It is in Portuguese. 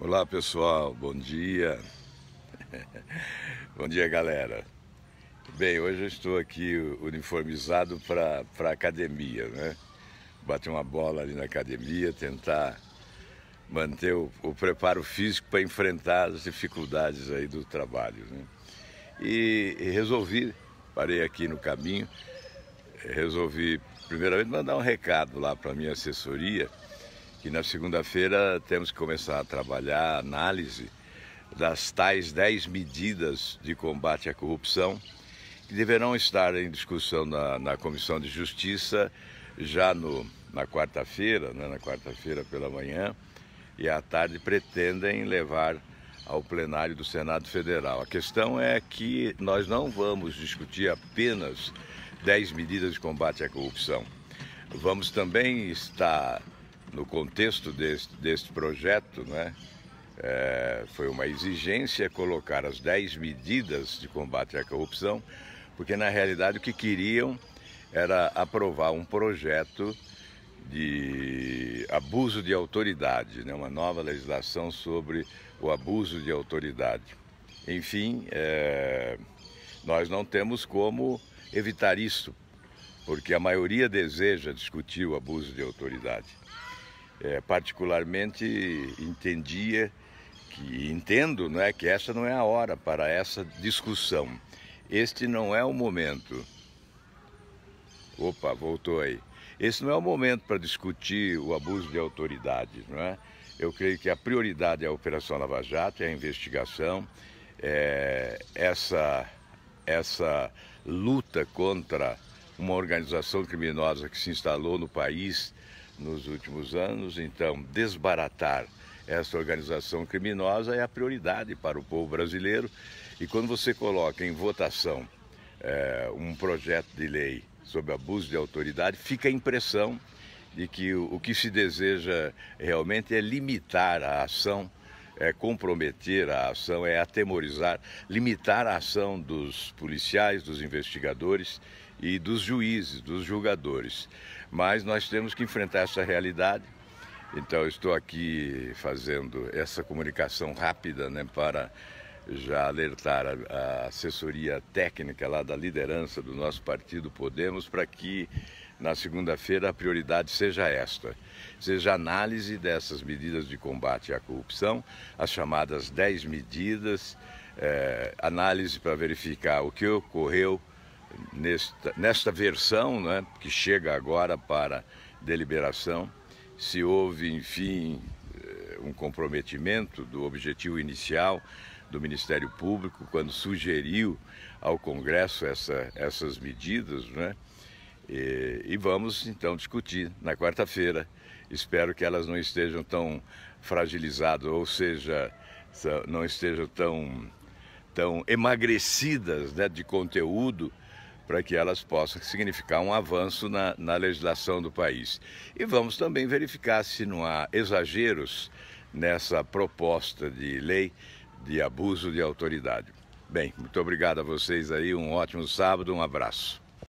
Olá pessoal, bom dia. bom dia galera. Bem, hoje eu estou aqui uniformizado para a academia, né? Bater uma bola ali na academia, tentar manter o, o preparo físico para enfrentar as dificuldades aí do trabalho, né? E, e resolvi, parei aqui no caminho, resolvi primeiramente mandar um recado lá para minha assessoria que na segunda-feira temos que começar a trabalhar a análise das tais 10 medidas de combate à corrupção que deverão estar em discussão na, na Comissão de Justiça já no, na quarta-feira, né, na quarta-feira pela manhã, e à tarde pretendem levar ao plenário do Senado Federal. A questão é que nós não vamos discutir apenas 10 medidas de combate à corrupção. Vamos também estar no contexto deste, deste projeto, né, é, foi uma exigência colocar as 10 medidas de combate à corrupção, porque na realidade o que queriam era aprovar um projeto de abuso de autoridade, né, uma nova legislação sobre o abuso de autoridade. Enfim, é, nós não temos como evitar isso, porque a maioria deseja discutir o abuso de autoridade é, particularmente entendia que entendo, não é, que essa não é a hora para essa discussão. Este não é o momento. Opa, voltou aí. Esse não é o momento para discutir o abuso de autoridade, não é? Eu creio que a prioridade é a Operação Lava Jato, é a investigação, é essa, essa luta contra uma organização criminosa que se instalou no país nos últimos anos. Então, desbaratar essa organização criminosa é a prioridade para o povo brasileiro. E quando você coloca em votação é, um projeto de lei sobre abuso de autoridade, fica a impressão de que o, o que se deseja realmente é limitar a ação é comprometer a ação, é atemorizar, limitar a ação dos policiais, dos investigadores e dos juízes, dos julgadores. Mas nós temos que enfrentar essa realidade. Então, estou aqui fazendo essa comunicação rápida né, para já alertar a, a assessoria técnica lá da liderança do nosso partido Podemos para que na segunda-feira a prioridade seja esta, seja a análise dessas medidas de combate à corrupção, as chamadas 10 medidas, é, análise para verificar o que ocorreu nesta, nesta versão, né, que chega agora para deliberação, se houve, enfim, eh, um comprometimento do objetivo inicial do Ministério Público quando sugeriu ao Congresso essa, essas medidas, né? E, e vamos então discutir na quarta-feira. Espero que elas não estejam tão fragilizadas, ou seja, não estejam tão, tão emagrecidas né, de conteúdo para que elas possam significar um avanço na, na, legislação do país. E vamos também verificar se não há exageros nessa proposta de lei de abuso de autoridade. Bem, muito obrigado a vocês aí, um ótimo sábado, um abraço.